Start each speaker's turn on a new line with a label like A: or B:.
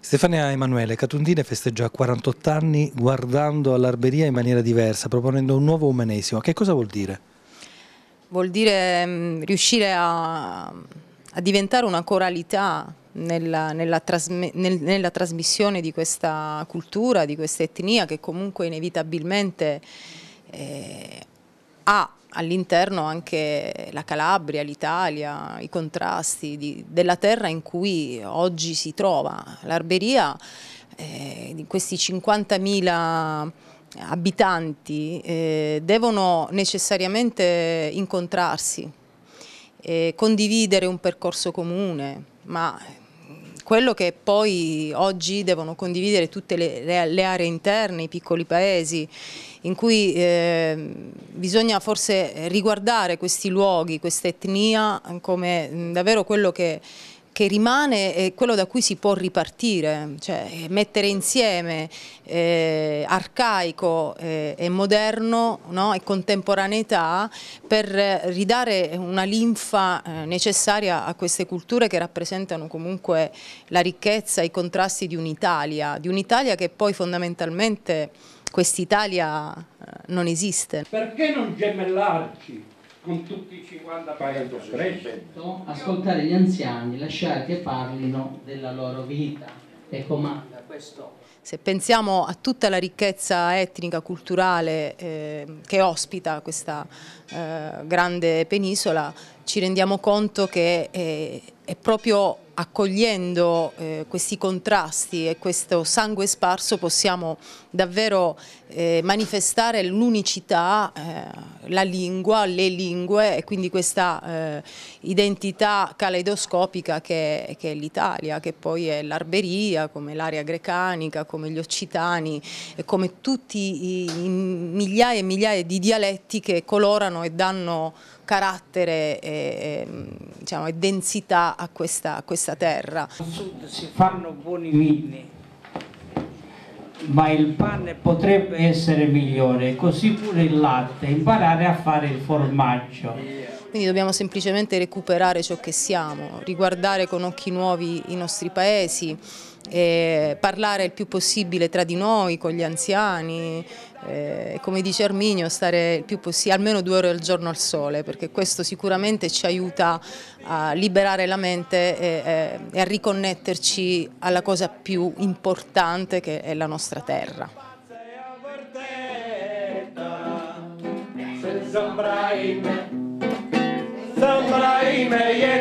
A: Stefania Emanuele Catundine festeggia 48 anni guardando all'arberia in maniera diversa, proponendo un nuovo umanesimo. Che cosa vuol dire? Vuol dire mh, mm, riuscire a, a, diventare una coralità nella, nella, trasme, nel, nella, trasmissione di questa cultura, di questa etnia che comunque inevitabilmente eh, ha all'interno anche la Calabria, l'Italia, i contrasti di, della terra in cui oggi si trova. L'Arberia, eh, questi 50.000 abitanti, eh, devono necessariamente incontrarsi, eh, condividere un percorso comune, ma quello che poi oggi devono condividere tutte le, le aree interne, i piccoli paesi, in cui eh, bisogna forse riguardare questi luoghi, questa etnia come mh, davvero quello che che rimane è quello da cui si può ripartire, cioè eh, mettere insieme eh, arcaico eh, e moderno no? e contemporaneità per ridare una linfa eh, necessaria a queste culture che rappresentano comunque la ricchezza, i contrasti di un'Italia, di un'Italia che poi fondamentalmente quest'Italia eh, non esiste. Perché non gemellarci? con tutti i 50 pari crescendo. Ascoltare gli anziani, lasciare che parlino della loro vita ecco comanda questo. Se pensiamo a tutta la ricchezza etnica, culturale eh, che ospita questa eh, grande penisola, ci rendiamo conto che è, eh, è proprio accogliendo eh, questi contrasti e questo sangue sparso possiamo davvero eh, manifestare l'unicità, eh, la lingua, le lingue e quindi questa eh, identità caleidoscopica che, che è l'Italia, che poi è l'Arberia, come l'area grecanica, come gli occitani e come tutti i, i migliaia e migliaia di dialetti che colorano e danno carattere e, e, diciamo, e densità a questa, a questa stessa terra. Al sud si fanno buoni vini, ma il pane potrebbe essere migliore, così pure il latte, imparare a fare il formaggio. Quindi dobbiamo semplicemente recuperare ciò che siamo, riguardare con occhi nuovi i nostri paesi, eh, parlare il più possibile tra di noi, con gli anziani, eh, come dice Arminio, stare il più possibile, almeno due ore al giorno al sole, perché questo sicuramente ci aiuta a liberare la mente e, e a riconnetterci alla cosa più importante che è la nostra terra. Sembra in me, sembra in me, yeah.